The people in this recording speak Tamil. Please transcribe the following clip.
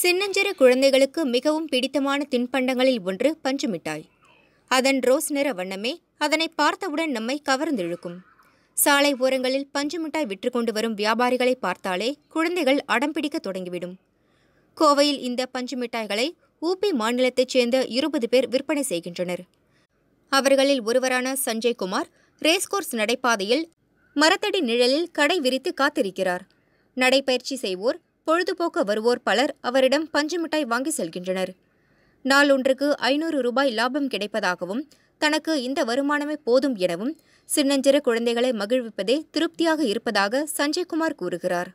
சின்னஞ்சிறு குழந்தைகளுக்கு மிகவும் பிடித்தமான தின்பண்டங்களில் ஒன்று பஞ்சு மிட்டாய் அதன் ரோஸ் நிற வண்ணமே அதனை பார்த்தவுடன் நம்மை கவர்ந்திழுக்கும் சாலை ஓரங்களில் பஞ்சு மிட்டாய் விற்று கொண்டு வரும் வியாபாரிகளை பார்த்தாலே குழந்தைகள் அடம் பிடிக்க தொடங்கிவிடும் கோவையில் இந்த பஞ்சு மிட்டாய்களை ஊபி மாநிலத்தைச் சேர்ந்த இருபது பேர் விற்பனை செய்கின்றனர் அவர்களில் ஒருவரான சஞ்சய் குமார் ரேஸ்கோர்ஸ் நடைபாதையில் மரத்தடி நிழலில் கடை விரித்து காத்திருக்கிறார் நடைபயிற்சி செய்வோர் பொழுதுபோக்க வருவோர் பலர் அவரிடம் பஞ்சு மிட்டாய் வாங்கி செல்கின்றனர் நாள் ஒன்றுக்கு ஐநூறு ரூபாய் லாபம் கிடைப்பதாகவும் தனக்கு இந்த வருமானமே போதும் எனவும் சின்னஞ்சிறு குழந்தைகளை மகிழ்விப்பதே திருப்தியாக இருப்பதாக சஞ்சய்குமார் கூறுகிறார்